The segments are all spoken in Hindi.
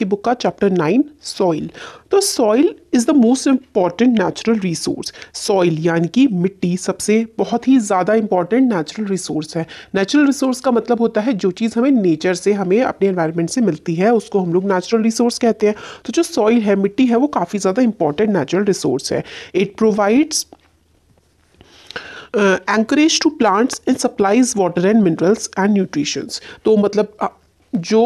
की बुक का चैप्टर नाइन सॉइल तो soil is the most important natural resource soil यानी कि मिट्टी सबसे बहुत ही ज़्यादा इंपॉर्टेंट नेचुरल रिसोर्स है नेचुरल रिसोर्स का मतलब होता है जो चीज़ हमें नेचर से हमें अपने एनवायरनमेंट से मिलती है उसको हम लोग नेचुरल रिसोर्स कहते हैं तो जो सॉइल है मिट्टी है वो काफ़ी ज़्यादा इंपॉर्टेंट नेचुरल रिसोर्स है it provides anchorage to plants in supplies water and minerals and nutritions तो मतलब uh, जो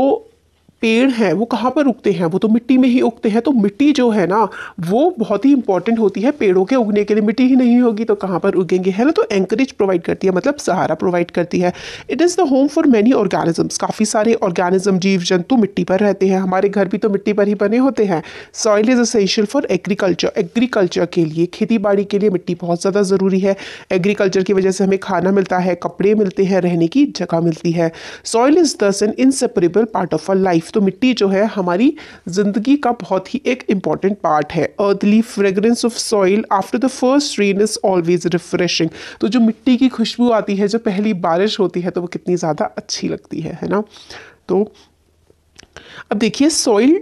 पेड़ हैं वो कहाँ पर उगते हैं वो तो मिट्टी में ही उगते हैं तो मिट्टी जो है ना वो बहुत ही इंपॉर्टेंट होती है पेड़ों के उगने के लिए मिट्टी ही नहीं होगी तो कहाँ पर उगेंगे है ना तो एंकरेज प्रोवाइड करती है मतलब सहारा प्रोवाइड करती है it is the home for many organisms काफ़ी सारे ऑर्गेनिज्म जीव जंतु मिट्टी पर रहते हैं हमारे घर भी तो मिट्टी पर ही बने होते हैं soil is essential for agriculture agriculture के लिए खेती बाड़ी के लिए मिट्टी बहुत ज़्यादा ज़रूरी है एग्रीकल्चर की वजह से हमें खाना मिलता है कपड़े मिलते हैं रहने की जगह मिलती है soil is thus an inseparable part of a life तो मिट्टी जो है हमारी ज़िंदगी का बहुत ही एक इम्पॉर्टेंट पार्ट है earthly fragrance of soil after the first rain is always refreshing तो जो मिट्टी की खुशबू आती है जो पहली बारिश होती है तो वो कितनी ज़्यादा अच्छी लगती है है ना तो अब देखिए सॉइल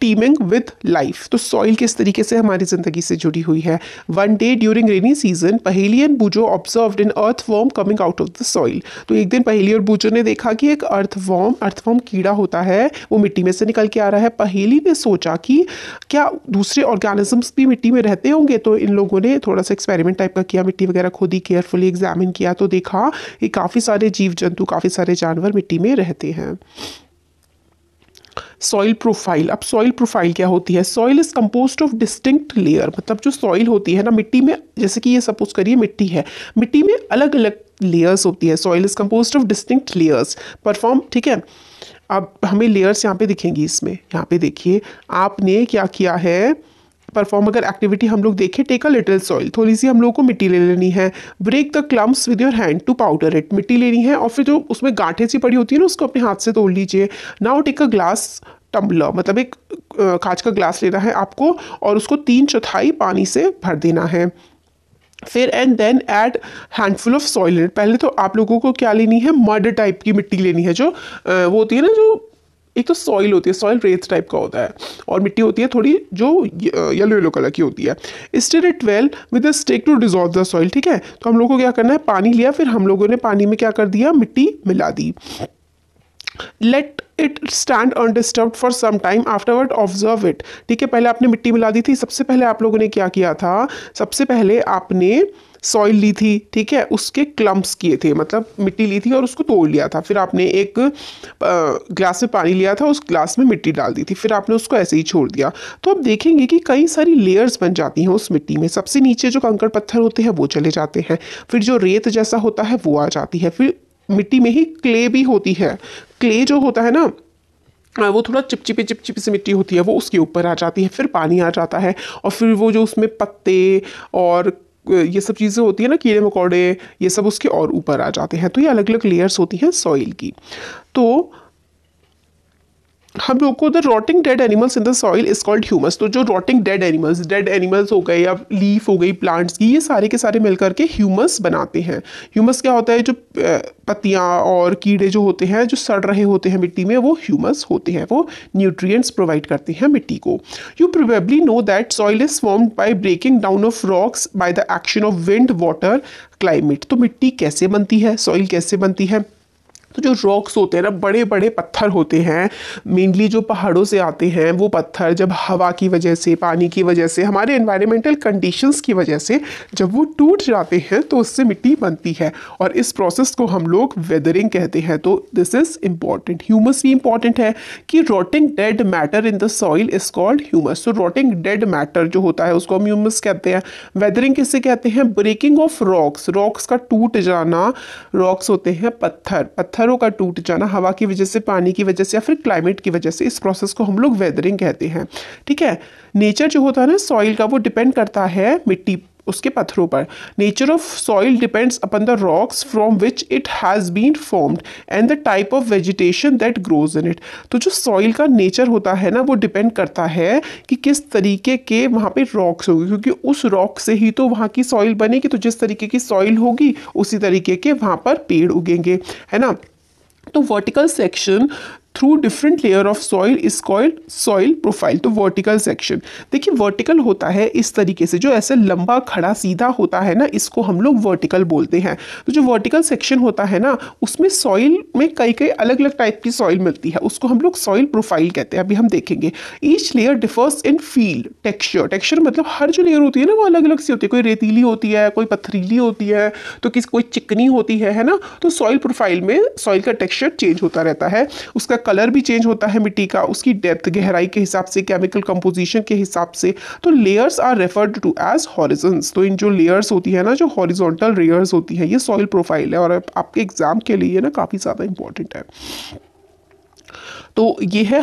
टीमिंग विद लाइफ तो सॉइल किस तरीके से हमारी ज़िंदगी से जुड़ी हुई है one day during rainy season Paheli and Boojho observe an earthworm coming out of the soil तो एक दिन पहेली और बूजो ने देखा कि एक अर्थ वॉर्म अर्थ वॉर्म कीड़ा होता है वो मिट्टी में से निकल के आ रहा है पहेली ने सोचा कि क्या दूसरे ऑर्गेनिजम्स भी मिट्टी में रहते होंगे तो इन लोगों ने थोड़ा सा एक्सपेरिमेंट टाइप का किया मिट्टी वगैरह खुद ही केयरफुली एग्जामिन किया तो देखा कि काफ़ी सारे जीव जंतु काफ़ी सारे जानवर मिट्टी में रहते हैं सॉइल प्रोफाइल अब सॉइल प्रोफाइल क्या होती है soil is compose of distinct layer मतलब जो सॉइल होती है ना मिट्टी में जैसे कि ये सपोज करिए मिट्टी है मिट्टी में अलग अलग लेयर्स होती है soil is compose of distinct layers perform ठीक है अब हमें लेयर्स यहाँ पे दिखेंगी इसमें यहाँ पे देखिए आपने क्या किया है परफॉर्म अगर एक्टिविटी हम लोग देखें टेक अ लिटिल सॉइल थोड़ी सी हम लोग को मिट्टी ले लेनी है break the clumps with your hand to powder it मिट्टी लेनी है और फिर जो उसमें गांठे सी पड़ी होती है ना उसको अपने हाथ से तोड़ लीजिए now take a glass tumbler मतलब एक कांच का ग्लास लेना है आपको और उसको तीन चौथाई पानी से भर देना है फिर and then add handful of soil पहले तो आप लोगों को क्या लेनी है मड टाइप की मिट्टी लेनी है जो वो होती है ना जो एक तो सॉइल होती है सॉइल रेत टाइप का होता है और मिट्टी होती है थोड़ी जो येलो येलो कलर की होती है stir it well with a stick to dissolve the soil ठीक है तो हम लोग को क्या करना है पानी लिया फिर हम लोगों ने पानी में क्या कर दिया मिट्टी मिला दी let it stand undisturb for some time afterward observe it ठीक है पहले आपने मिट्टी मिला दी थी सबसे पहले आप लोगों ने क्या किया था सबसे पहले आपने सॉइल ली थी ठीक है उसके क्लम्प्स किए थे मतलब मिट्टी ली थी और उसको तोड़ लिया था फिर आपने एक ग्लास में पानी लिया था उस ग्लास में मिट्टी डाल दी थी फिर आपने उसको ऐसे ही छोड़ दिया तो आप देखेंगे कि कई सारी लेयर्स बन जाती हैं उस मिट्टी में सबसे नीचे जो कंकड़ पत्थर होते हैं वो चले जाते हैं फिर जो रेत जैसा होता है वो आ जाती है फिर मिट्टी में ही क्ले भी होती है क्ले जो होता है ना वो थोड़ा चिपचिपी चिपचिपी सी मिट्टी होती है वो उसके ऊपर आ जाती है फिर पानी आ जाता है और फिर वो जो उसमें पत्ते और ये सब चीज़ें होती है ना कीड़े मकोड़े ये सब उसके और ऊपर आ जाते हैं तो ये अलग अलग लेयर्स होती हैं सॉइल की तो हम लोग को the rotting dead animals in the soil is called humus तो जो rotting dead animals dead animals हो गए या लीफ हो गई प्लांट्स की ये सारे के सारे मिल करके ह्यूमस बनाते हैं ह्यूमस क्या होता है जो पत्तियाँ और कीड़े जो होते हैं जो सड़ रहे होते हैं मिट्टी में वो ह्यूमस होते हैं वो न्यूट्रिएंट्स प्रोवाइड करते हैं मिट्टी को you probably know that soil is formed by breaking down of rocks by the action of wind water climate तो मिट्टी कैसे बनती है सॉइल कैसे बनती है तो जो रॉक्स होते हैं ना बड़े बड़े पत्थर होते हैं मेनली जो पहाड़ों से आते हैं वो पत्थर जब हवा की वजह से पानी की वजह से हमारे इन्वायरमेंटल कंडीशंस की वजह से जब वो टूट जाते हैं तो उससे मिट्टी बनती है और इस प्रोसेस को हम लोग वेदरिंग कहते हैं तो दिस इज़ इम्पॉर्टेंट ह्यूमस भी इम्पॉर्टेंट है कि rotting dead matter in the soil is called humus तो रोटिंग डेड मैटर जो होता है उसको हम ह्यूमस कहते हैं वेदरिंग किससे कहते हैं ब्रेकिंग ऑफ रॉक्स रॉक्स का टूट जाना रॉक्स होते हैं पत्थर पत्थर पत्थरों का टूट जाना हवा की वजह से पानी की वजह से या फिर क्लाइमेट की वजह से इस प्रोसेस को हम लोग वेदरिंग कहते हैं ठीक है नेचर जो होता है ना सॉइल का वो डिपेंड करता है मिट्टी उसके पत्थरों पर nature of soil depends upon the rocks from which it has been formed and the type of vegetation that grows in it तो जो सॉइल का नेचर होता है ना वो डिपेंड करता है कि किस तरीके के वहाँ पे रॉक्स होगी क्योंकि उस रॉक से ही तो वहाँ की सॉइल बनेगी तो जिस तरीके की सॉइल होगी उसी तरीके के वहाँ पर पेड़ उगेंगे है ना तो vertical section through different layer of soil is called soil profile तो वर्टिकल सेक्शन देखिए वर्टिकल होता है इस तरीके से जो ऐसे लंबा खड़ा सीधा होता है ना इसको हम लोग वर्टिकल बोलते हैं तो जो वर्टिकल सेक्शन होता है ना उसमें सॉइल में कई कई अलग अलग टाइप की सॉइल मिलती है उसको हम लोग सॉइल प्रोफाइल कहते हैं अभी हम देखेंगे each layer differs in field texture texture मतलब हर जो लेयर होती है ना वो अलग अलग सी होती है कोई रेतीली होती है कोई पथरीली होती है तो किसी कोई चिकनी होती है है ना तो सॉइल प्रोफाइल में सॉइल का टेक्स्चर चेंज होता रहता है उसका कलर भी चेंज होता है मिट्टी का उसकी डेप्थ गहराई के हिसाब से केमिकल कंपोजिशन के हिसाब से तो layers are referred to as horizons तो इन जो लेयर्स होती है ना जो हॉरिजोंटल लेयर्स होती है ये सॉइल प्रोफाइल है और आपके एग्जाम के लिए ना काफ़ी ज़्यादा इंपॉर्टेंट है तो ये है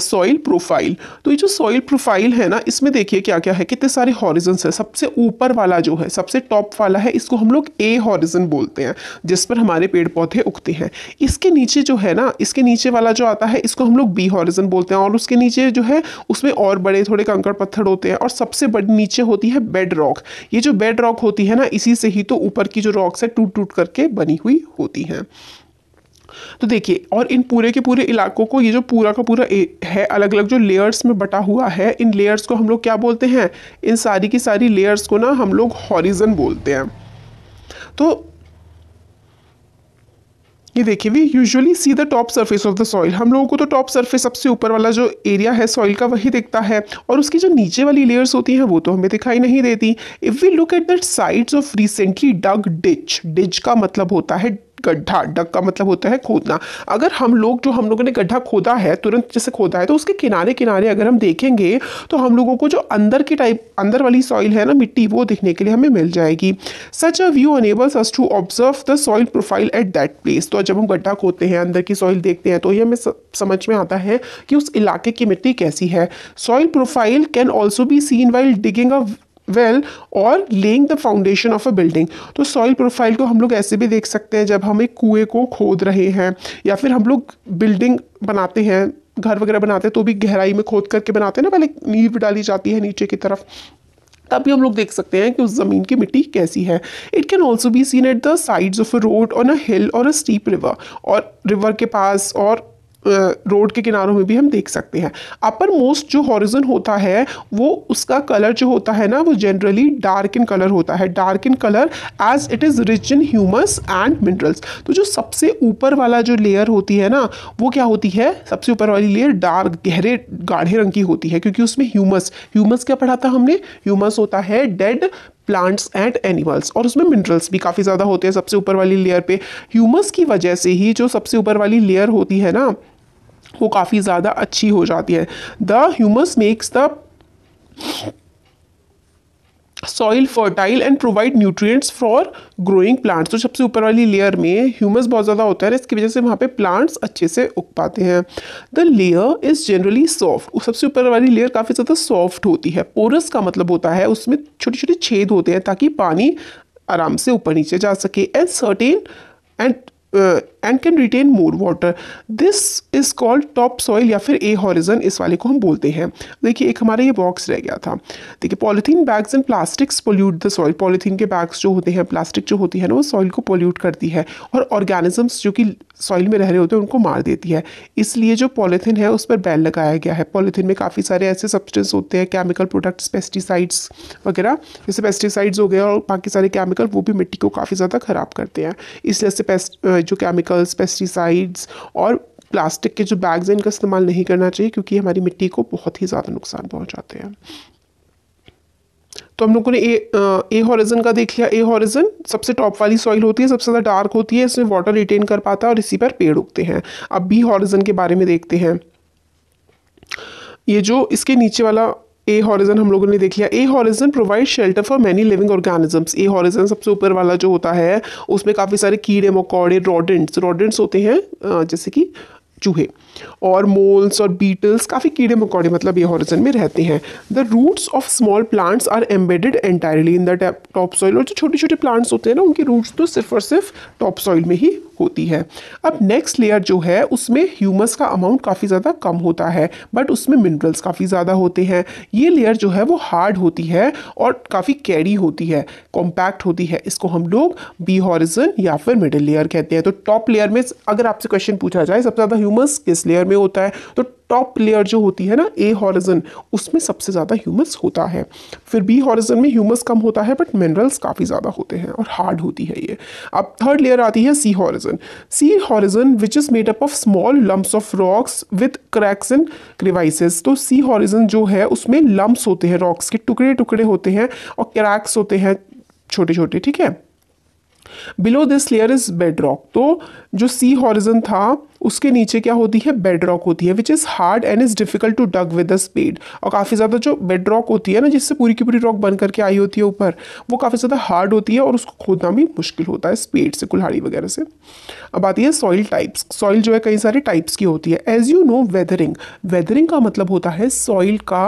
सॉइल प्रोफाइल तो ये जो सॉइल प्रोफाइल है ना इसमें देखिए क्या क्या है कितने सारे हॉरिजन्स है सबसे ऊपर वाला जो है सबसे टॉप वाला है इसको हम लोग ए हॉरिजन बोलते हैं जिस पर हमारे पेड़ पौधे उगते हैं इसके नीचे जो है ना इसके नीचे वाला जो आता है इसको हम लोग बी हॉरिजन बोलते हैं और उसके नीचे जो है उसमें और बड़े थोड़े कंकड़ पत्थर होते हैं और सबसे बड़ी नीचे होती है बेड रॉक ये जो बेड रॉक होती है ना इसी से ही तो ऊपर की जो रॉक्स है टूट टूट करके बनी हुई होती हैं तो देखिए और इन पूरे के पूरे इलाकों को ये जो पूरा का पूरा है अलग अलग जो लेयर्स में बटा हुआ है इन लेयर्स को हम लोग क्या बोलते हैं इन सारी की सारी लेयर्स को ना हम लोग हॉरिजन बोलते हैं तो ये देखिए we usually see the top surface of the soil हम लोगों को तो टॉप सरफेस सबसे ऊपर वाला जो एरिया है सॉइल का वही दिखता है और उसकी जो नीचे वाली लेयर्स होती हैं वो तो हमें दिखाई नहीं देती if we look at that sides of recently dug ditch ditch का मतलब होता है गड्ढा डक का मतलब होता है खोदना अगर हम लोग जो हम लोगों ने गड्ढा खोदा है तुरंत जैसे खोदा है तो उसके किनारे किनारे अगर हम देखेंगे तो हम लोगों को जो अंदर की टाइप अंदर वाली सॉइल है ना मिट्टी वो देखने के लिए हमें मिल जाएगी such a view enables us to observe the soil profile at that place तो जब हम गड्ढा खोदते हैं अंदर की सॉइल देखते हैं तो ये हमें समझ में आता है कि उस इलाके की मिट्टी कैसी है soil profile can also be seen while digging a well or laying the foundation of a building तो सॉइल प्रोफाइल को हम लोग ऐसे भी देख सकते हैं जब हम एक कुएँ को खोद रहे हैं या फिर हम लोग बिल्डिंग बनाते हैं घर वगैरह बनाते हैं तो भी गहराई में खोद करके बनाते हैं ना पहले नींव डाली जाती है नीचे की तरफ तब भी हम लोग देख सकते हैं कि उस ज़मीन की मिट्टी कैसी है it can also be seen at the sides of a road on a hill or a steep river और रिवर के पास और रोड के किनारों में भी हम देख सकते हैं अपर मोस्ट जो हॉरिजन होता है वो उसका कलर जो होता है ना वो जनरली डार्क इन कलर होता है dark in colour as it is rich in humus and minerals तो जो सबसे ऊपर वाला जो लेयर होती है ना वो क्या होती है सबसे ऊपर वाली लेयर डार्क गहरे गाढ़े रंग की होती है क्योंकि उसमें ह्यूमस ह्यूमस क्या पढ़ा था हमने ह्यूमस होता है डेड प्लांट्स एंड एनिमल्स और उसमें मिनरल्स भी काफ़ी ज़्यादा होते हैं सबसे ऊपर वाली लेयर पे ह्यूमस की वजह से ही जो सबसे ऊपर वाली लेयर होती है ना वो काफ़ी ज़्यादा अच्छी हो जाती है the humus makes the soil fertile and provide nutrients for growing plants तो सबसे ऊपर वाली लेयर में ह्यूमस बहुत ज़्यादा होता है इसकी वजह से वहाँ पे प्लांट्स अच्छे से उग पाते हैं the layer is generally soft सबसे ऊपर वाली लेयर काफ़ी ज़्यादा सॉफ्ट होती है पोरस का मतलब होता है उसमें छोटे छोटे छेद होते हैं ताकि पानी आराम से ऊपर नीचे जा सके and certain and uh, and can retain more water this is called top soil या फिर ए हॉरिजन इस वाले को हम बोलते हैं देखिए एक हमारा ये बॉक्स रह गया था देखिए polythene bags and plastics pollute the soil polythene के बैग्स जो होते हैं प्लास्टिक जो होती है ना वो सॉइल को पोल्यूट करती है और ऑर्गेनिजम्स जो कि सॉइल में रह रहे होते हैं उनको मार देती है इसलिए जो पॉलीथीन है उस पर बैन लगाया गया है पॉलीथीन में काफ़ी सारे ऐसे सब्सटेंस होते हैं केमिकल प्रोडक्ट्स पेस्टिसाइड्स वगैरह जैसे पेस्टिसाइड्स हो गए और बाकी सारे केमिकल वो भी मिट्टी को काफ़ी ज़्यादा ख़राब करते हैं इसलिए से पेस्ट जो केमिकल्स पेस्टिसाइड्स और प्लास्टिक के जो बैग्स हैं इनका इस्तेमाल नहीं करना चाहिए क्योंकि हमारी मिट्टी को बहुत ही ज़्यादा नुकसान पहुँचाते हैं तो हम लोगों ने ए ए हॉरिजन का देख लिया ए हॉरिजन सबसे टॉप वाली सॉइल होती है सबसे ज़्यादा डार्क होती है इसमें वाटर रिटेन कर पाता है और इसी पर पेड़ उगते हैं अब बी हॉरिजन के बारे में देखते हैं ये जो इसके नीचे वाला ए हॉरिजन हम लोगों ने देख लिया A horizon provide shelter for many living organisms A horizon सबसे ऊपर वाला जो होता है उसमें काफ़ी सारे कीड़े मकौड़े रॉडेंट्स रॉडेंट्स होते हैं जैसे कि चूहे और मोल्स और बीटल्स काफ़ी कीड़े मकौड़े मतलब ये हॉरिजन में रहते हैं the roots of small plants are embedded entirely in the top soil और जो छोटे छोटे प्लांट्स होते हैं ना उनके रूट्स तो सिर्फ और सिर्फ टॉप सॉइल में ही होती है अब नेक्स्ट लेयर जो है उसमें ह्यूमस का अमाउंट काफ़ी ज़्यादा कम होता है बट उसमें मिनरल्स काफ़ी ज़्यादा होते हैं ये लेयर जो है वो हार्ड होती है और काफ़ी कैरी होती है कॉम्पैक्ट होती है इसको हम लोग बी हॉरिजन या फिर मिडिल लेयर कहते हैं तो टॉप लेयर में अगर आपसे क्वेश्चन पूछा जाए सबसे ज़्यादा ह्यूमस किस लेयर में होता है तो टॉप लेयर जो होती है ना ए हॉरिजन उसमें सबसे ज़्यादा ह्यूमस होता है फिर बी हॉरिजन में ह्यूमस कम होता है बट मिनरल्स काफ़ी ज़्यादा होते हैं और हार्ड होती है ये अब थर्ड लेयर आती है C horizon C horizon which is made up of small lumps of rocks with cracks and crevices तो सी हॉरिजन जो है उसमें लम्ब्स होते हैं रॉक्स के टुकड़े टुकड़े होते हैं और क्रैक्स होते हैं छोटे छोटे ठीक है below this layer is bed rock तो जो सी हॉरिजन था उसके नीचे क्या होती है बेड रॉक होती है which is hard and is difficult to dug with the spade और काफ़ी ज़्यादा जो बेड रॉक होती है ना जिससे पूरी की पूरी रॉक बन करके आई होती है ऊपर वो काफ़ी ज़्यादा हार्ड होती है और उसको खोदना भी मुश्किल होता है स्पेड से कुल्हाड़ी वगैरह से अब आती है सॉइल टाइप्स सॉइल जो है कई सारे टाइप्स की होती है as you know weathering weathering का मतलब होता है सॉइल का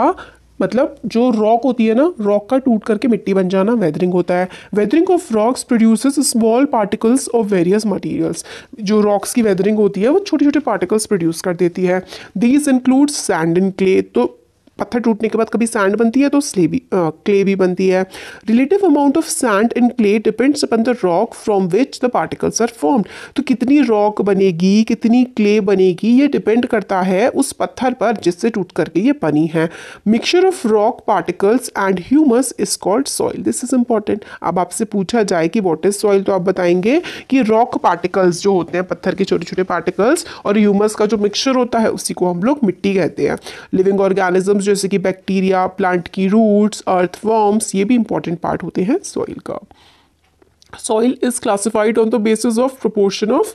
मतलब जो रॉक होती है ना रॉक का टूट करके मिट्टी बन जाना वेदरिंग होता है weathering of rocks produces small particles of various materials जो रॉक्स की वेदरिंग होती है वो छोटे छोटे पार्टिकल्स प्रोड्यूस कर देती है these include sand and clay तो पत्थर टूटने के बाद कभी सैंड बनती है तो स्ले भी क्ले भी बनती है relative amount of sand and clay depends upon the rock from which the particles are form तो कितनी रॉक बनेगी कितनी क्ले बनेगी ये डिपेंड करता है उस पत्थर पर जिससे टूट करके ये बनी है mixture of rock particles and humus is called soil this is important अब आपसे पूछा जाए कि वॉट इज सॉइल तो आप बताएंगे कि रॉक पार्टिकल्स जो होते हैं पत्थर के छोटे छोटे पार्टिकल्स और ह्यूमस का जो मिक्सचर होता है उसी को हम लोग मिट्टी कहते हैं लिविंग ऑर्गेनिजम्स जैसे कि बैक्टीरिया प्लांट की रूट्स वॉर्म्स ये भी इंपॉर्टेंट पार्ट होते हैं सॉइल का soil is classified on the basis of proportion of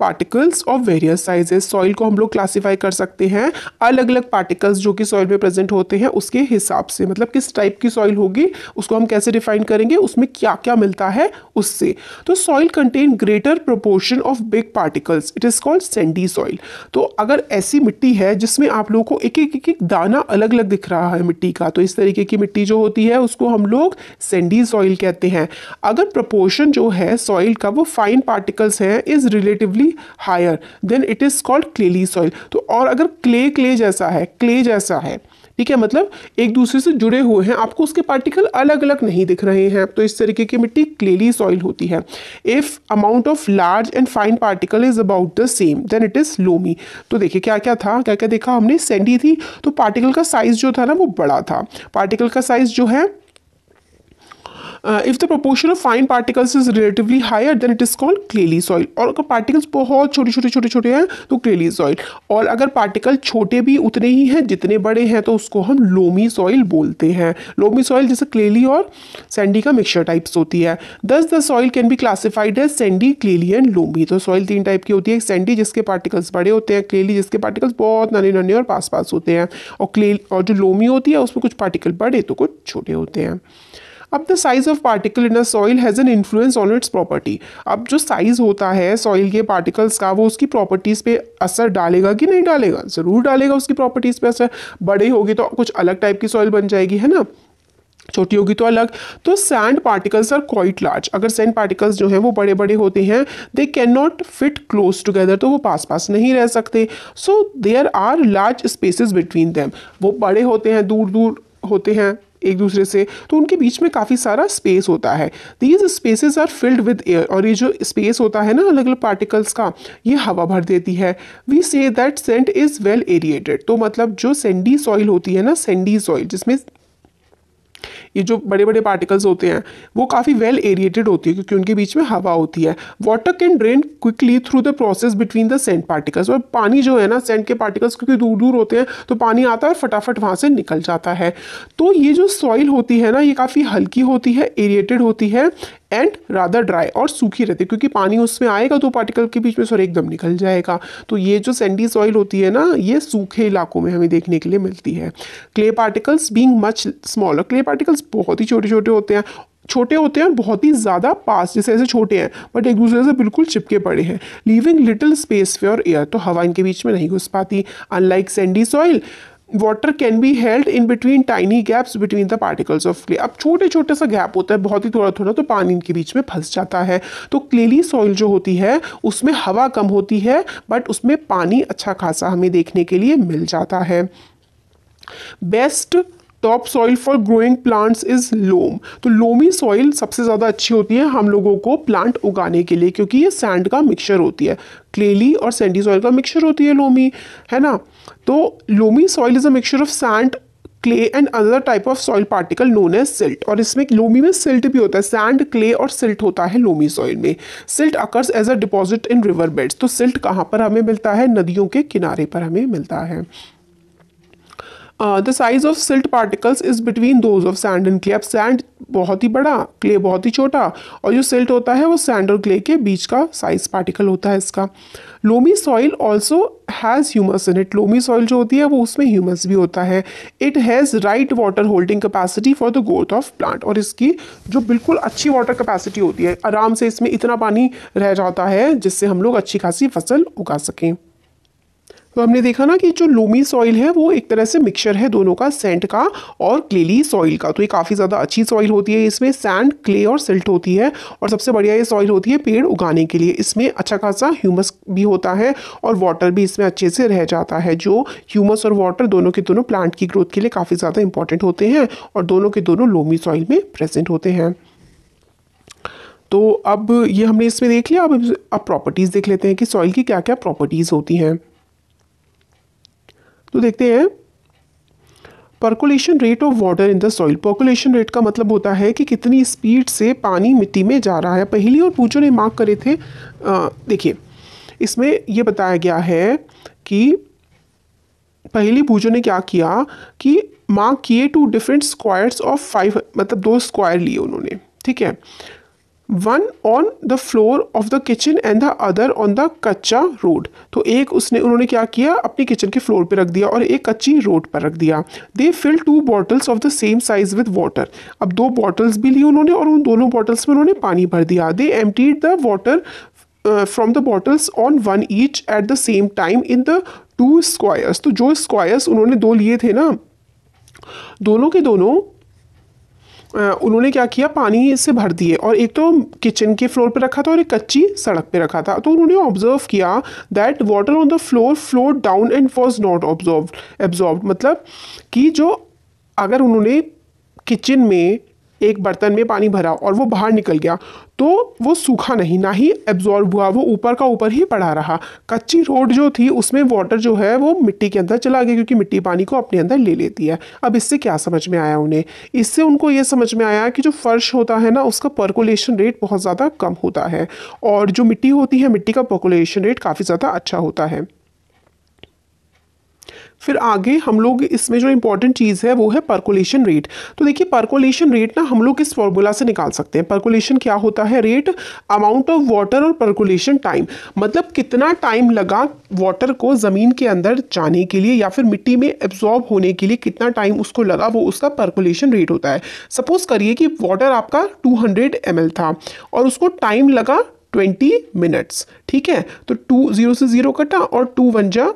particles of various sizes soil को हम लोग क्लासीफाई कर सकते हैं अलग अलग पार्टिकल्स जो कि सॉइल में प्रेजेंट होते हैं उसके हिसाब से मतलब किस टाइप की सॉइल होगी उसको हम कैसे डिफाइन करेंगे उसमें क्या क्या मिलता है उससे तो soil contain greater proportion of big particles it is called sandy soil तो अगर ऐसी मिट्टी है जिसमें आप लोगों को एक एक एक, एक दाना अलग अलग दिख रहा है मिट्टी का तो इस तरीके की मिट्टी जो होती है उसको हम लोग सेंडी सॉइल कहते हैं अगर प्रपोर्शन जो है सॉइल का वो फाइन पार्टिकल्स हैं is relatively relatively higher then it is called clayey soil तो और अगर क्ले क्ले जैसा है क्ले जैसा है ठीक है मतलब एक दूसरे से जुड़े हुए हैं आपको उसके पार्टिकल अलग अलग नहीं दिख रहे हैं तो इस तरीके की मिट्टी क्लेली सॉइल होती है if amount of large and fine particle is about the same then it is loamy तो देखिए क्या क्या था क्या क्या देखा हमने सेंडी थी तो पार्टिकल का साइज़ जो था ना वो बड़ा था पार्टिकल का साइज़ जो है if the proportion of fine particles is relatively higher then it is called clayey soil और अगर पार्टिकल्स बहुत छोटे छोटे छोटे छोटे हैं तो क्लेली सॉइल और अगर पार्टिकल छोटे भी उतने ही हैं जितने बड़े हैं तो उसको हम लोमी सॉइल बोलते हैं लोमी सॉइल जैसे क्लेली और सैंडी का मिक्सचर टाइप्स होती है thus the soil can be classified है सेंडी क्लेली एंड लोमी तो सॉइल तीन टाइप की होती है एक सेंडी जिसके पार्टिकल्स बड़े होते हैं क्लेली जिसके पार्टिकल्स बहुत नन्हे नन्हे और पास पास होते हैं और क्ले और जो लोमी होती है उसमें कुछ पार्टिकल बड़े तो कुछ छोटे होते हैं अब the size of particle in a soil has an influence on its property अब जो साइज होता है सॉइल के पार्टिकल्स का वो उसकी प्रॉपर्टीज़ पे असर डालेगा कि नहीं डालेगा ज़रूर डालेगा उसकी प्रॉपर्टीज़ पे असर बड़े होगी तो कुछ अलग टाइप की सॉइल बन जाएगी है ना छोटी होगी तो अलग तो sand particles are quite large अगर सैंड पार्टिकल्स जो हैं वो बड़े बड़े होते हैं they can not fit close together तो वो पास पास नहीं रह सकते so there are large spaces between them वो बड़े होते हैं दूर दूर होते हैं एक दूसरे से तो उनके बीच में काफ़ी सारा स्पेस होता है these spaces are filled with air और ये जो स्पेस होता है ना अलग अलग पार्टिकल्स का ये हवा भर देती है we say that sand is well aerated तो मतलब जो सेंडी सॉइल होती है ना सेंडी सॉइल जिसमें ये जो बड़े बड़े पार्टिकल्स होते हैं वो काफ़ी वेल एरिएटेड होती है क्योंकि उनके बीच में हवा होती है water can drain quickly through the process between the sand particles और पानी जो है ना सेंट के पार्टिकल्स क्योंकि दूर दूर होते हैं तो पानी आता है और फटाफट वहाँ से निकल जाता है तो ये जो सॉइल होती है ना ये काफ़ी हल्की होती है एरिएटेड होती है एंड रादर ड्राई और सूखी रहती है क्योंकि पानी उसमें आएगा तो पार्टिकल के बीच में सॉरी एकदम निकल जाएगा तो ये जो सैंडी सॉइल होती है ना ये सूखे इलाकों में हमें देखने के लिए मिलती है clay particles being much smaller clay particles बहुत ही छोटे छोटे होते हैं छोटे होते हैं और बहुत ही ज़्यादा पास जैसे ऐसे छोटे हैं बट एक दूसरे से बिल्कुल चिपके पड़े हैं living little space for air तो हवा इनके बीच में नहीं घुस पाती unlike sandy soil water can be held in between tiny gaps between the particles of clay अब छोटे छोटे सा गैप होता है बहुत ही थोड़ा थोड़ा तो पानी इनके बीच में फंस जाता है तो क्लेली सॉइल जो होती है उसमें हवा कम होती है बट उसमें पानी अच्छा खासा हमें देखने के लिए मिल जाता है best top soil for growing plants is loam तो लोमी सॉइल सबसे ज़्यादा अच्छी होती है हम लोगों को प्लांट उगाने के लिए क्योंकि ये सैंड का मिक्सचर होती है क्लेली और सैंडी सॉइल का मिक्सचर होती है लोमी है ना तो loamy soil is a mixture of sand clay and other type of soil particle known as silt और इसमें लोमी में सिल्ट भी होता है सैंड क्ले और सिल्ट होता है लोमी सॉइल में silt occurs as a deposit in river beds तो सिल्ट कहाँ पर हमें मिलता है नदियों के किनारे पर हमें मिलता है the size of silt particles is between those of sand and clay अब सैंड बहुत ही बड़ा क्ले बहुत ही छोटा और जो सिल्ट होता है वो सैंड और क्ले के बीच का साइज पार्टिकल होता है इसका loamy soil also has humus in it loamy soil जो होती है वो उसमें ह्यूमस भी होता है it has right water holding capacity for the growth of plant और इसकी जो बिल्कुल अच्छी वाटर कैपेसिटी होती है आराम से इसमें इतना पानी रह जाता है जिससे हम लोग अच्छी खासी फसल उगा सकें तो हमने देखा ना कि जो लोमी सॉइल है वो एक तरह से मिक्सचर है दोनों का सेंट का और क्लेली सॉइल का तो ये काफ़ी ज़्यादा अच्छी सॉइल होती है इसमें सैंड क्ले और सिल्ट होती है और सबसे बढ़िया ये सॉइल होती है पेड़ उगाने के लिए इसमें अच्छा खासा ह्यूमस भी होता है और वाटर भी इसमें अच्छे से रह जाता है जो ह्यूमस और वाटर दोनों के दोनों प्लांट की ग्रोथ के लिए काफ़ी ज़्यादा इंपॉर्टेंट होते हैं और दोनों के दोनों लोमी सॉइल में प्रेजेंट होते हैं तो अब ये हमने इसमें देख लिया अब अब प्रॉपर्टीज़ देख लेते हैं कि सॉइल की क्या क्या प्रॉपर्टीज़ होती हैं तो देखते हैं percolation rate of water in the soil percolation rate का मतलब होता है कि कितनी स्पीड से पानी मिट्टी में जा रहा है पहली और पूछो ने मार्क करे थे देखिए इसमें यह बताया गया है कि पहली पूजो ने क्या किया कि मार्क किए two different squares of five मतलब दो स्क्वायर लिए उन्होंने ठीक है one on the floor of the kitchen and the other on the kachcha road तो एक उसने उन्होंने क्या किया अपनी किचन के फ्लोर पर रख दिया और एक कच्ची रोड पर रख दिया they fill two bottles of the same size with water अब दो बॉटल्स भी ली उन्होंने और उन दोनों बॉटल्स में उन्होंने पानी भर दिया they emptied the water from the bottles on one each at the same time in the two squares तो जो स्क्वायर्स उन्होंने दो लिए थे ना दोनों के दोनों उन्होंने क्या किया पानी इससे भर दिए और एक तो किचन के फ्लोर पर रखा था और एक कच्ची सड़क पर रखा था तो उन्होंने ऑब्जर्व किया that water on the floor flow down and was not observe absorb मतलब कि जो अगर उन्होंने किचन में एक बर्तन में पानी भरा और वो बाहर निकल गया तो वो सूखा नहीं ना ही एब्जॉर्ब हुआ वो ऊपर का ऊपर ही पड़ा रहा कच्ची रोड जो थी उसमें वाटर जो है वो मिट्टी के अंदर चला गया क्योंकि मिट्टी पानी को अपने अंदर ले लेती है अब इससे क्या समझ में आया उन्हें इससे उनको ये समझ में आया कि जो फर्श होता है ना उसका पर्कुलेशन रेट बहुत ज़्यादा कम होता है और जो मिट्टी होती है मिट्टी का पर्कुलेशन रेट काफ़ी ज़्यादा अच्छा होता है फिर आगे हम लोग इसमें जो इंपॉर्टेंट चीज़ है वो है परकोलेशन रेट तो देखिए परकोलेशन रेट ना हम लोग इस फॉर्मूला से निकाल सकते हैं परकोलेशन क्या होता है रेट अमाउंट ऑफ वाटर और परकोलेशन टाइम मतलब कितना टाइम लगा वाटर को ज़मीन के अंदर जाने के लिए या फिर मिट्टी में एब्जॉर्ब होने के लिए कितना टाइम उसको लगा वो उसका परकोलेशन रेट होता है सपोज़ करिए कि वाटर आपका टू हंड्रेड था और उसको टाइम लगा ट्वेंटी मिनट्स ठीक है तो टू ज़ीरो से ज़ीरो कटा और टू वन जा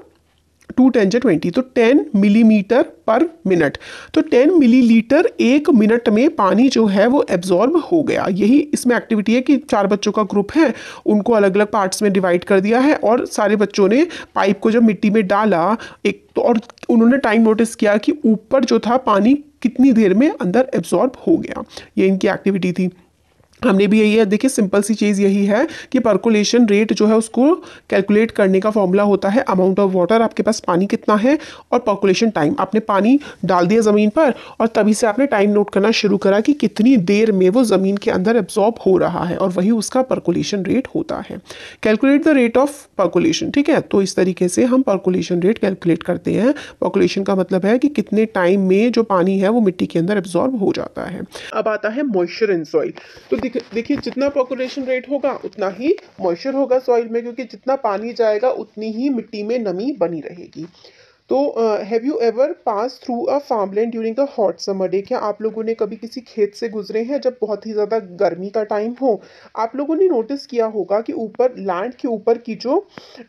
टू टेन जो ट्वेंटी तो टेन मिलीमीटर पर मिनट तो टेन मिलीलीटर एक मिनट में पानी जो है वो एब्जॉर्ब हो गया यही इसमें एक्टिविटी है कि चार बच्चों का ग्रुप है उनको अलग अलग पार्ट्स में डिवाइड कर दिया है और सारे बच्चों ने पाइप को जब मिट्टी में डाला एक तो और उन्होंने टाइम नोटिस किया कि ऊपर जो था पानी कितनी देर में अंदर एब्जॉर्ब हो गया ये इनकी एक्टिविटी थी हमने भी यही है देखिए सिंपल सी चीज़ यही है कि परकुलेशन रेट जो है उसको कैलकुलेट करने का फॉर्मूला होता है अमाउंट ऑफ वाटर आपके पास पानी कितना है और परकुलेशन टाइम आपने पानी डाल दिया ज़मीन पर और तभी से आपने टाइम नोट करना शुरू करा कि कितनी देर में वो ज़मीन के अंदर एब्जॉर्ब हो रहा है और वही उसका परकुलेशन रेट होता है calculate the rate of percolation ठीक है तो इस तरीके से हम परकुलेशन रेट कैलकुलेट करते हैं परकुलेशन का मतलब है कि कितने टाइम में जो पानी है वो मिट्टी के अंदर एब्जॉर्ब हो जाता है अब आता है मॉइस्चर इन सॉइल तो देखिए जितना पॉपुलेशन रेट होगा उतना ही मॉइस्चर होगा सॉइल में क्योंकि जितना पानी जाएगा उतनी ही मिट्टी में नमी बनी रहेगी तो have you ever pass through a farm land during a hot summer day क्या आप लोगों ने कभी किसी खेत से गुजरे हैं जब बहुत ही ज़्यादा गर्मी का टाइम हो आप लोगों ने नोटिस किया होगा कि ऊपर लैंड के ऊपर की जो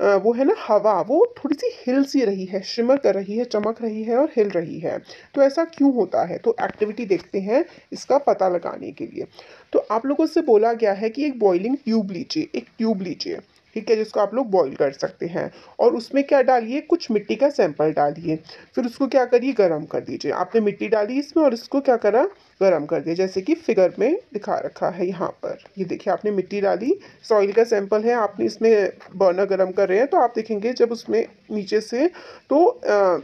आ, वो है ना हवा वो थोड़ी सी हिल सी रही है शिमर कर रही है चमक रही है और हिल रही है तो ऐसा क्यों होता है तो एक्टिविटी देखते हैं इसका पता लगाने के लिए तो आप लोगों से बोला गया है कि एक बॉइलिंग ट्यूब लीजिए एक ट्यूब लीजिए ठीक है जिसको आप लोग बॉईल कर सकते हैं और उसमें क्या डालिए कुछ मिट्टी का सैंपल डालिए फिर उसको क्या करिए गर्म कर दीजिए आपने मिट्टी डाली इसमें और इसको क्या करा गर्म कर दिया जैसे कि फिगर में दिखा रखा है यहाँ पर ये देखिए आपने मिट्टी डाली सॉइल का सैंपल है आपने इसमें बर्नर गर्म कर रहे हैं तो आप देखेंगे जब उसमें नीचे से तो आ,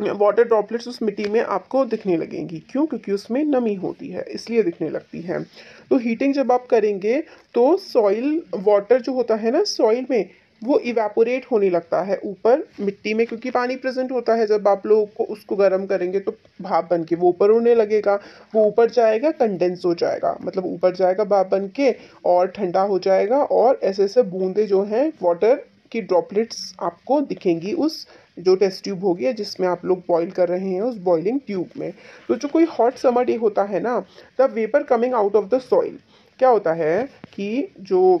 वाटर ड्रॉपलेट्स उस मिट्टी में आपको दिखने लगेंगी क्यों क्योंकि उसमें नमी होती है इसलिए दिखने लगती है तो हीटिंग जब आप करेंगे तो सॉइल वाटर जो होता है ना सॉइल में वो इवेपोरेट होने लगता है ऊपर मिट्टी में क्योंकि पानी प्रेजेंट होता है जब आप लोग को उसको गर्म करेंगे तो भाप बन के वो ऊपर होने लगेगा वो ऊपर जाएगा कंडेंस हो जाएगा मतलब ऊपर जाएगा भाप बन के और ठंडा हो जाएगा और ऐसे ऐसे बूंदे जो हैं वाटर की ड्रॉपलेट्स आपको दिखेंगी उस जो टेस्ट ट्यूब होगी जिसमें आप लोग बॉईल कर रहे हैं उस बॉइलिंग ट्यूब में तो जो कोई हॉट समर डे होता है ना the vapour coming out of the soil क्या होता है कि जो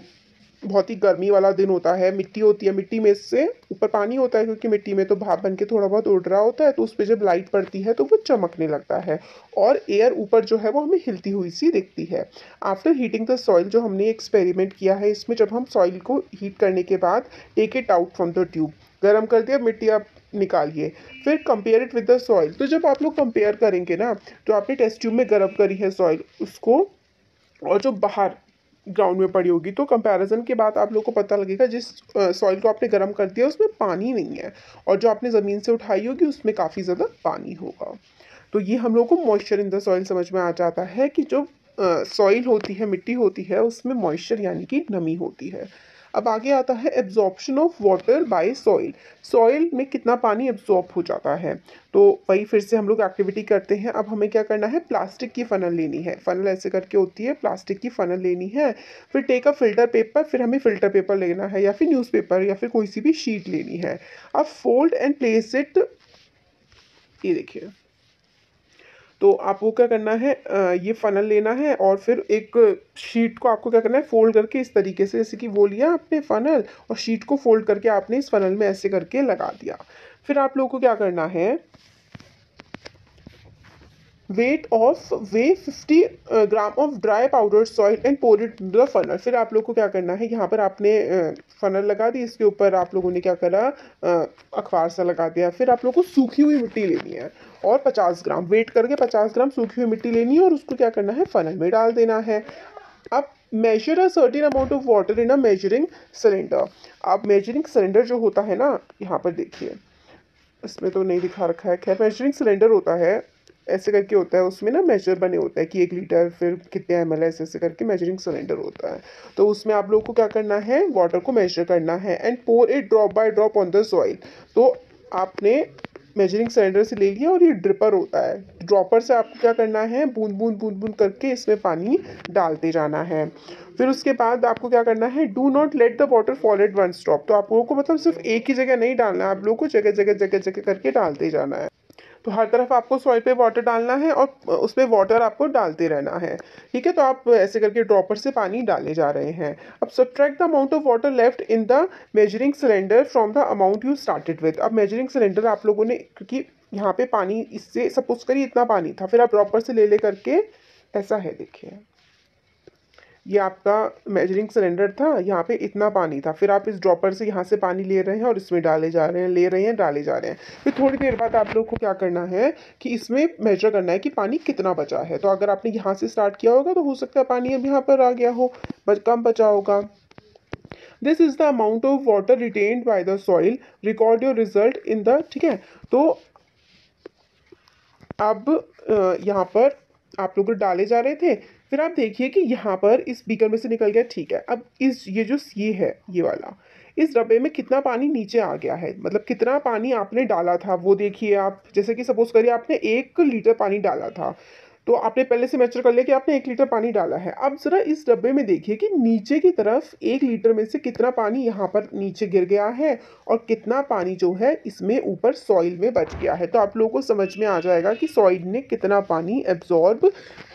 बहुत ही गर्मी वाला दिन होता है मिट्टी होती है मिट्टी में से ऊपर पानी होता है क्योंकि मिट्टी में तो भाप बन के थोड़ा बहुत उड़ रहा होता है तो उस पर जब लाइट पड़ती है तो वो चमकने लगता है और एयर ऊपर जो है वो हमें हिलती हुई सी दिखती है आफ्टर हीटिंग द सॉइल जो हमने एक्सपेरिमेंट किया है इसमें जब हम सॉइल को हीट करने के बाद take it out from the tube गर्म कर दिया मिट्टी आप निकालिए फिर compare it with the soil तो जब आप लोग कंपेयर करेंगे ना तो आपने टेस्ट ट्यूब में गर्म करी है सॉइल उसको और जो बाहर ग्राउंड में पड़ी होगी तो कंपैरिजन के बाद आप लोग को पता लगेगा जिस सॉइल को आपने गर्म कर दिया उसमें पानी नहीं है और जो आपने ज़मीन से उठाई होगी उसमें काफ़ी ज़्यादा पानी होगा तो ये हम लोग को मॉइस्चर इन द सॉइल समझ में आ जाता है कि जो सॉइल होती है मिट्टी होती है उसमें मॉइस्चर यानी कि नमी होती है अब आगे आता है absorption of water by soil soil में कितना पानी एब्जॉर्ब हो जाता है तो वही फिर से हम लोग एक्टिविटी करते हैं अब हमें क्या करना है प्लास्टिक की फनल लेनी है फनल ऐसे करके होती है प्लास्टिक की फनल लेनी है फिर टेक अ फिल्टर पेपर फिर हमें फिल्टर पेपर लेना है या फिर न्यूज़पेपर या फिर कोई सी भी शीट लेनी है अब फोल्ड एंड प्लेस इट ये देखिए तो आपको क्या करना है ये फनल लेना है और फिर एक शीट को आपको क्या करना है फोल्ड करके इस तरीके से जैसे कि वो लिया आपने फनल और शीट को फोल्ड करके आपने इस फनल में ऐसे करके लगा दिया फिर आप लोगों को क्या करना है weight of weigh fifty gram of dry powder soil and pour it the funnel फिर आप लोग को क्या करना है यहाँ पर आपने फनल लगा दी इसके ऊपर आप लोगों ने क्या करा अखबार सा लगा दिया फिर आप लोग को सूखी हुई मिट्टी लेनी है और 50 ग्राम वेट करके 50 ग्राम सूखी हुई मिट्टी लेनी है और उसको क्या करना है फनल में डाल देना है अब measure a certain amount of water in a measuring cylinder अब मेजरिंग सिलेंडर जो होता है ना यहाँ पर देखिए इसमें तो नहीं दिखा रखा है खैर मेजरिंग सिलेंडर होता है ऐसे करके होता है उसमें ना मेजर बने होता है कि एक लीटर फिर कितने एम एल ऐसे ऐसे करके मेजरिंग सिलेंडर होता है तो उसमें आप लोग को क्या करना है वाटर को मेजर करना है and pour it drop by drop on the soil तो आपने मेजरिंग सिलेंडर से ले लिया और ये ड्रिपर होता है ड्रॉपर से आपको क्या करना है बूंद बूंद बूंद बूंद करके इसमें पानी डालते जाना है फिर उसके बाद आपको क्या करना है do not let the water fall at one stop तो आप लोगों को मतलब सिर्फ एक ही जगह नहीं डालना है आप लोगों को जगह जगह जगह जगह करके डालते जाना है तो हर तरफ आपको सॉइल पे वाटर डालना है और उस पर वाटर आपको डालते रहना है ठीक है तो आप ऐसे करके ड्रॉपर से पानी डाले जा रहे हैं अब subtract the amount of water left in the measuring cylinder from the amount you started with अब मेजरिंग सिलेंडर आप लोगों ने क्योंकि यहाँ पे पानी इससे सपोज करिए इतना पानी था फिर आप ड्रॉपर से ले ले करके ऐसा है देखिए ये आपका मेजरिंग सिलेंडर था यहाँ पे इतना पानी था फिर आप इस ड्रॉपर से यहाँ से पानी ले रहे हैं और इसमें डाले जा रहे हैं ले रहे हैं डाले जा रहे हैं फिर थोड़ी देर बाद आप लोग को क्या करना है कि इसमें मेजर करना है कि पानी कितना बचा है तो अगर आपने यहाँ से स्टार्ट किया होगा तो हो सकता है पानी अब यहाँ पर आ गया हो बच कम बचा होगा this is the amount of water retained by the soil record your result in the ठीक है तो अब यहाँ पर आप लोग डाले जा रहे थे फिर आप देखिए कि यहाँ पर इस बीकर में से निकल गया ठीक है अब इस ये जो ये है ये वाला इस डब्बे में कितना पानी नीचे आ गया है मतलब कितना पानी आपने डाला था वो देखिए आप जैसे कि सपोज करिए आपने एक लीटर पानी डाला था तो आपने पहले से मेचर कर लिया कि आपने एक लीटर पानी डाला है अब ज़रा इस डब्बे में देखिए कि नीचे की तरफ एक लीटर में से कितना पानी यहाँ पर नीचे गिर गया है और कितना पानी जो है इसमें ऊपर सॉइल में बच गया है तो आप लोगों को समझ में आ जाएगा कि सॉइल ने कितना पानी एब्जॉर्ब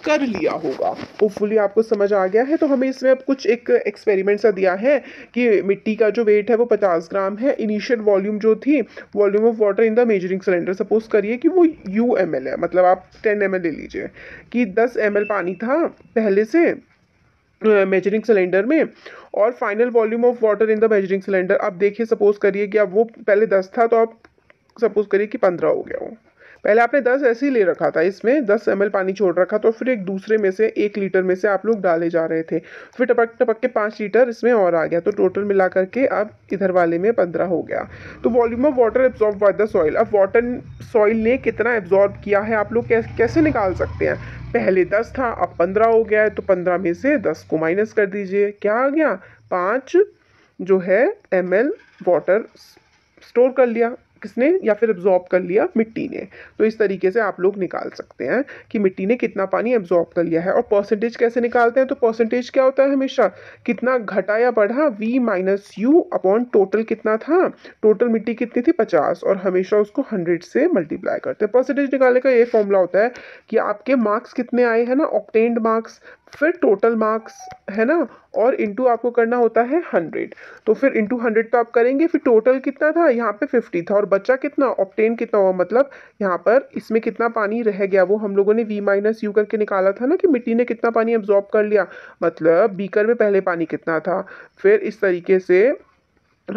कर लिया होगा होपफुली आपको समझ आ गया है तो हमें इसमें अब कुछ एक एक्सपेरिमेंट सा दिया है कि मिट्टी का जो वेट है वो पचास ग्राम है इनिशियल वॉल्यूम जो थी volume of water in the measuring cylinder suppose करिए कि वो यू एम है मतलब आप टेन एम ले लीजिए कि दस एम पानी था पहले से मेजरिंग सिलेंडर में और final volume of water in the measuring cylinder आप देखिए सपोज करिए कि अब वो पहले दस था तो आप सपोज करिए कि पंद्रह हो गया हो पहले आपने 10 ऐसे ही ले रखा था इसमें 10 एम पानी छोड़ रखा तो फिर एक दूसरे में से एक लीटर में से आप लोग डाले जा रहे थे फिर टपक टपक के पाँच लीटर इसमें और आ गया तो टोटल मिला करके अब इधर वाले में पंद्रह हो गया तो volume of water absorb by the soil अब वाटर सॉइल ने कितना एब्जॉर्ब किया है आप लोग कैसे निकाल सकते हैं पहले दस था अब पंद्रह हो गया है तो पंद्रह में से दस को माइनस कर दीजिए क्या आ गया पाँच जो है एम एल वाटर स्टोर कर लिया किसने या फिर एब्जॉर्ब कर लिया मिट्टी ने तो इस तरीके से आप लोग निकाल सकते हैं कि मिट्टी ने कितना पानी एब्जॉर्ब कर लिया है और परसेंटेज कैसे निकालते हैं तो परसेंटेज क्या होता है हमेशा कितना घटा या बढ़ा v minus u upon total कितना था टोटल मिट्टी कितनी थी पचास और हमेशा उसको हंड्रेड से मल्टीप्लाई करते हैं परसेंटेज निकालने का ये फॉर्मूला होता है कि आपके मार्क्स कितने आए हैं ना ऑप्टेंड मार्क्स फिर टोटल मार्क्स है ना और इंटू आपको करना होता है हंड्रेड तो फिर इंटू हंड्रेड तो आप करेंगे फिर टोटल कितना था यहाँ पे फिफ्टी था और बच्चा कितना ऑप्टेन कितना हुआ मतलब यहाँ पर इसमें कितना पानी रह गया वो हम लोगों ने वी माइनस यू करके निकाला था ना कि मिट्टी ने कितना पानी एब्जॉर्ब कर लिया मतलब बीकर में पहले पानी कितना था फिर इस तरीके से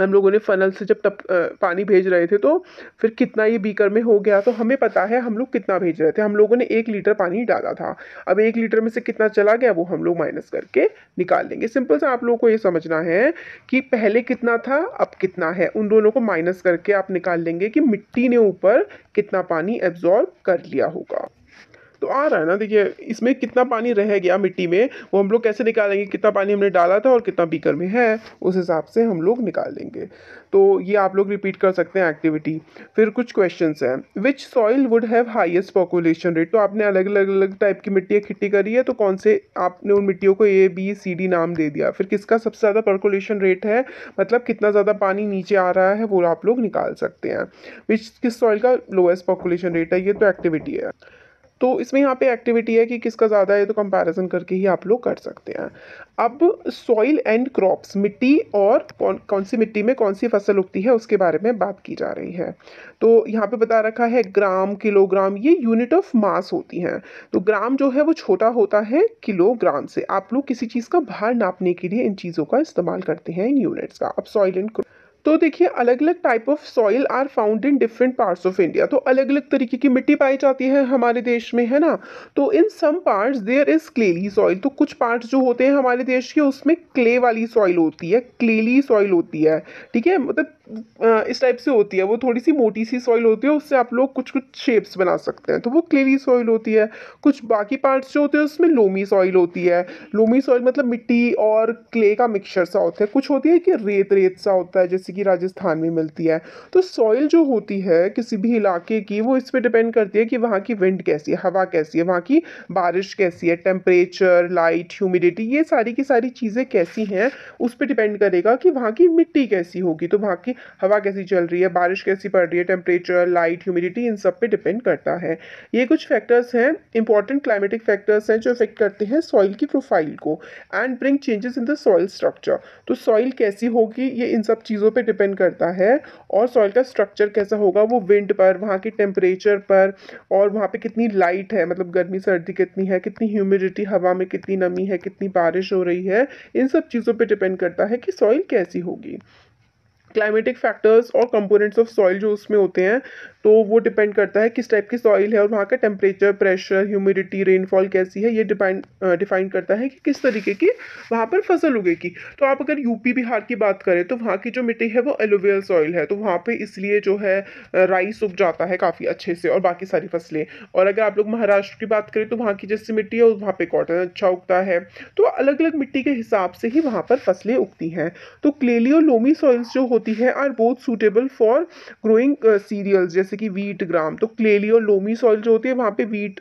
हम लोगों ने फ़नल से जब तब पानी भेज रहे थे तो फिर कितना ये बीकर में हो गया तो हमें पता है हम लोग कितना भेज रहे थे हम लोगों ने एक लीटर पानी डाला था अब एक लीटर में से कितना चला गया वो हम लोग माइनस करके निकाल लेंगे सिंपल सा आप लोगों को ये समझना है कि पहले कितना था अब कितना है उन दोनों को माइनस करके आप निकाल लेंगे कि मिट्टी ने ऊपर कितना पानी एब्जॉर्ब कर लिया होगा तो आ रहा है ना देखिए इसमें कितना पानी रह गया मिट्टी में वो हम लोग कैसे निकालेंगे कितना पानी हमने डाला था और कितना बीकर में है उस हिसाब से हम लोग निकाल लेंगे तो ये आप लोग रिपीट कर सकते हैं एक्टिविटी फिर कुछ क्वेश्चन हैं which soil would have highest population rate तो आपने अलग अलग अलग टाइप की मिट्टी इकट्ठी करी है तो कौन से आपने उन मिट्टियों को ए बी सी डी नाम दे दिया फिर किसका सबसे ज़्यादा पॉपुलेशन रेट है मतलब कितना ज़्यादा पानी नीचे आ रहा है वो आप लोग निकाल सकते हैं विच किस सॉइल का लोएस्ट पॉपुलेशन रेट है ये तो एक्टिविटी है तो इसमें यहाँ पे एक्टिविटी है कि किसका ज़्यादा है तो कंपैरिजन करके ही आप लोग कर सकते हैं अब सॉइल एंड क्रॉप्स मिट्टी और कौन कौन सी मिट्टी में कौन सी फसल उगती है उसके बारे में बात की जा रही है तो यहाँ पे बता रखा है ग्राम किलोग्राम ये यूनिट ऑफ मास होती हैं तो ग्राम जो है वो छोटा होता है किलोग्राम से आप लोग किसी चीज़ का भार नापने के लिए इन चीज़ों का इस्तेमाल करते हैं इन यूनिट्स का अब सॉइल एंड क्रॉप तो देखिए अलग अलग type of soil are found in different parts of India तो अलग अलग तरीके की मिट्टी पाई जाती है हमारे देश में है ना तो in some parts there is clayey soil तो कुछ पार्ट्स जो होते हैं हमारे देश के उसमें क्ले वाली सॉइल होती है क्लेली सॉइल होती है ठीक है मतलब इस टाइप से होती है वो थोड़ी सी मोटी सी सॉइल होती है उससे आप लोग कुछ कुछ शेप्स बना सकते हैं तो वो क्लेवी सॉइल होती है कुछ बाकी पार्ट्स जो होते हैं उसमें लोमी सॉइल होती है लोमी सॉइल मतलब मिट्टी और क्ले का मिक्सचर सा होता है कुछ होती है कि रेत रेत सा होता है जैसे कि राजस्थान में मिलती है तो सॉइल जो होती है किसी भी इलाके की वो इस पर डिपेंड करती है कि वहाँ की विंड कैसी है हवा कैसी है वहाँ की बारिश कैसी है टेम्परेचर लाइट ह्यूमिडिटी ये सारी की सारी चीज़ें कैसी हैं उस पर डिपेंड करेगा कि वहाँ की मिट्टी कैसी होगी तो वहाँ की हवा कैसी चल रही है बारिश कैसी पड़ रही है टेम्परेचर लाइट ह्यूमिडिटी इन सब पे डिपेंड करता है ये कुछ फैक्टर्स हैं इंपॉर्टेंट क्लाइमेटिक फैक्टर्स हैं जो इफेक्ट करते हैं सॉइल की प्रोफाइल को and bring changes in the soil structure तो सॉइल कैसी होगी ये इन सब चीज़ों पर डिपेंड करता है और सॉइल का स्ट्रक्चर कैसा होगा वो विंड पर वहाँ के टेम्परेचर पर और वहाँ पर कितनी लाइट है मतलब गर्मी सर्दी कितनी है कितनी ह्यूमिडिटी हवा में कितनी नमी है कितनी बारिश हो रही है इन सब चीज़ों पर डिपेंड करता है कि सॉइल कैसी होगी क्लाइमेटिक फैक्टर्स और कंपोनेंट्स ऑफ सॉइल जो उसमें होते हैं तो वो डिपेंड करता है किस टाइप की सॉइल है और वहाँ का टेम्परेचर प्रेशर ह्यूमिडिटी रेनफॉल कैसी है ये डिपेंड डिफाइन करता है कि किस तरीके की वहाँ पर फसल उगेगी तो आप अगर यूपी बिहार की बात करें तो वहाँ की जो मिट्टी है वो एलोवेल सॉइल है तो वहाँ पर इसलिए जो है राइस उग जाता है काफ़ी अच्छे से और बाकी सारी फसलें और अगर आप लोग महाराष्ट्र की बात करें तो वहाँ की जैसी मिट्टी है वहाँ पर कॉटन अच्छा उगता है तो अलग अलग मिट्टी के हिसाब से ही वहाँ पर फसलें उगती हैं तो क्लेली और लोमी सॉइल्स जो होती है are both suitable for growing cereals जैसे जैसे कि वीट ग्राम तो क्लेली और लोमी सॉइल जो होती है वहाँ पे वीट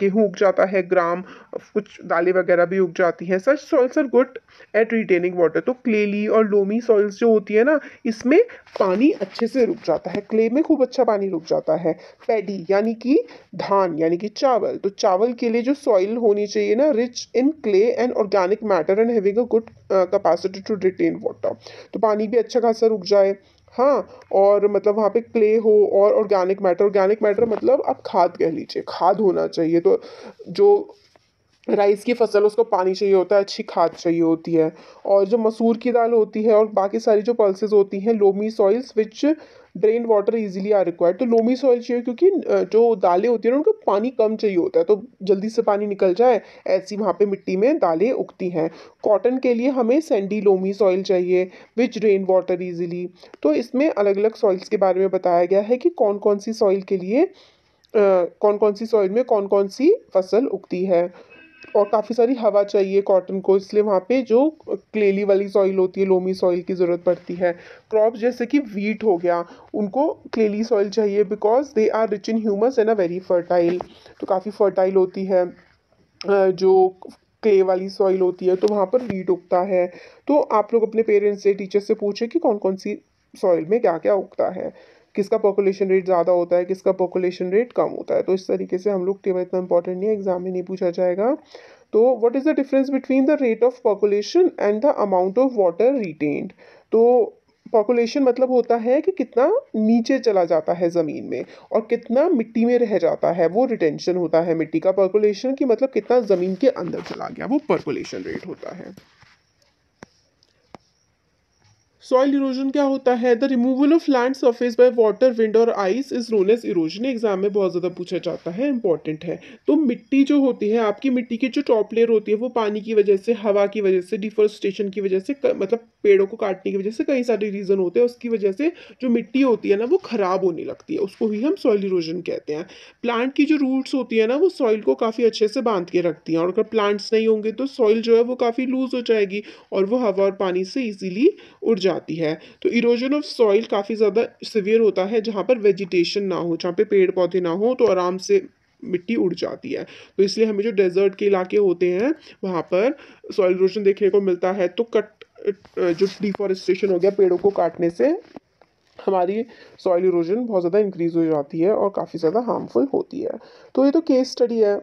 गेहूँ उग जाता है ग्राम कुछ दालें वगैरह भी उग जाती हैं such soils are good at retaining water तो क्लेली और लोमी सॉइल्स जो होती है ना इसमें पानी अच्छे से रुक जाता है क्ले में खूब अच्छा पानी रुक जाता है पैडी यानी कि धान यानी कि चावल तो चावल के लिए जो सॉइल होनी चाहिए ना rich in clay and organic matter and having a good capacity to retain water तो पानी भी अच्छा खासा रुक जाए हाँ और मतलब वहाँ पे क्ले हो और ऑर्गेनिक मैटर ऑर्गेनिक मैटर मतलब आप खाद कह लीजिए खाद होना चाहिए तो जो राइस की फसल उसको पानी चाहिए होता है अच्छी खाद चाहिए होती है और जो मसूर की दाल होती है और बाकी सारी जो पल्सेज होती हैं loamy soils which drain water easily are required तो लोमी सॉइल चाहिए क्योंकि जो दालें होती हैं उनको पानी कम चाहिए होता है तो जल्दी से पानी निकल जाए ऐसी वहाँ पे मिट्टी में दालें उगती हैं कॉटन के लिए हमें सैंडी लोमी सॉइल चाहिए विच ड्रेन वाटर ईजिली तो इसमें अलग अलग सॉइल्स के बारे में बताया गया है कि कौन कौन सी सॉइल के लिए कौन कौन सी सॉइल में कौन कौन सी फसल उगती है और काफ़ी सारी हवा चाहिए कॉटन को इसलिए वहाँ पे जो क्लेली वाली सॉइल होती है लोमी सॉइल की ज़रूरत पड़ती है क्रॉप जैसे कि वीट हो गया उनको क्लेली सॉइल चाहिए because they are rich in humus and a very fertile तो काफ़ी फर्टाइल होती है जो क्ले वाली सॉइल होती है तो वहाँ पर वीट उगता है तो आप लोग अपने पेरेंट्स से टीचर से पूछें कि कौन कौन सी सॉइल में क्या क्या उगता है किसका पॉपुलेशन रेट ज़्यादा होता है किसका पॉपुलेशन रेट कम होता है तो इस तरीके से हम लोग टेबल इतना इंपॉर्टेंट नहीं है एग्जाम में नहीं पूछा जाएगा तो what is the difference between the rate of population and the amount of water retained तो पॉपुलेशन मतलब होता है कि कितना नीचे चला जाता है ज़मीन में और कितना मिट्टी में रह जाता है वो रिटेंशन होता है मिट्टी का पॉपुलेशन की मतलब कितना ज़मीन के अंदर चला गया वो पॉपुलेशन रेट होता है सॉइल इरोजन क्या होता है the removal of land surface by water wind और ice is known as erosion exam में बहुत ज़्यादा पूछा जाता है इंपॉर्टेंट है तो मिट्टी जो होती है आपकी मिट्टी की जो टॉप लेयर होती है वो पानी की वजह से हवा की वजह से डिफोरेस्टेशन की वजह से क, मतलब पेड़ों को काटने की वजह से कई सारे रीज़न होते हैं उसकी वजह से जो मिट्टी होती है ना वो ख़राब होने लगती है उसको ही हम सॉइल इरोजन कहते हैं प्लांट की जो रूट्स होती है ना वो सॉइल को काफ़ी अच्छे से बांध के रखती हैं और अगर प्लांट्स नहीं होंगे तो सॉइल जो है वो काफ़ी लूज़ हो जाएगी और वो हवा और पानी से ईजिली उड़ जाती आती है तो इरोजन ऑफ सॉइल काफ़ी ज़्यादा सिवियर होता है जहाँ पर वेजिटेशन ना हो जहाँ पे पेड़ पौधे ना हो तो आराम से मिट्टी उड़ जाती है तो इसलिए हमें जो डेजर्ट के इलाके होते हैं वहाँ पर सॉइल इरोजन देखने को मिलता है तो कट जो डिफॉरेस्टेशन हो गया पेड़ों को काटने से हमारी सॉइल इरोजन बहुत ज़्यादा इंक्रीज़ हो जाती है और काफ़ी ज़्यादा हार्मफुल होती है तो ये तो केस स्टडी है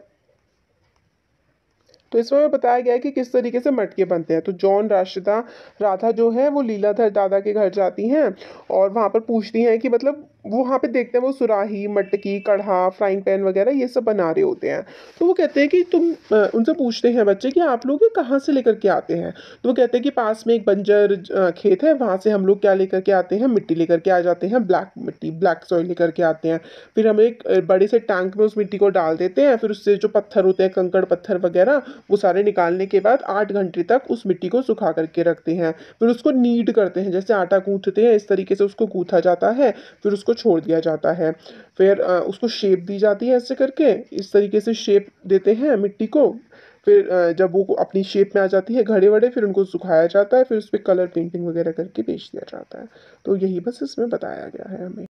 तो इसमें हमें बताया गया है कि किस तरीके से मटके बनते हैं तो जॉन राशिदा राधा जो है वो लीलाधर दादा के घर जाती हैं और वहाँ पर पूछती हैं कि मतलब वो वहाँ पे देखते हैं वो सुराही मटकी कढ़ा फ्राइंग पैन वगैरह ये सब बना रहे होते हैं तो वो कहते हैं कि तुम उनसे पूछते हैं बच्चे कि आप लोग ये कहाँ से लेकर के आते हैं तो वो कहते हैं कि पास में एक बंजर खेत है वहाँ से हम लोग क्या लेकर के आते हैं मिट्टी लेकर के आ जाते हैं ब्लैक मिट्टी ब्लैक सॉइल लेकर के आते हैं फिर हम एक बड़े से टैंक में उस मिट्टी को डाल देते हैं फिर उससे जो पत्थर होते हैं कंकड़ पत्थर वगैरह वो सारे निकालने के बाद आठ घंटे तक उस मिट्टी को सुखा करके रखते हैं फिर उसको नीड करते हैं जैसे आटा गूंथते हैं इस तरीके से उसको गूंथा जाता है फिर उसको छोड़ दिया जाता है फिर उसको शेप दी जाती है ऐसे करके इस तरीके से शेप देते हैं मिट्टी को फिर जब वो अपनी शेप में आ जाती है घड़े वड़े फिर उनको सुखाया जाता है फिर उस पर कलर पेंटिंग वगैरह करके बेच दिया जाता है तो यही बस इसमें बताया गया है हमें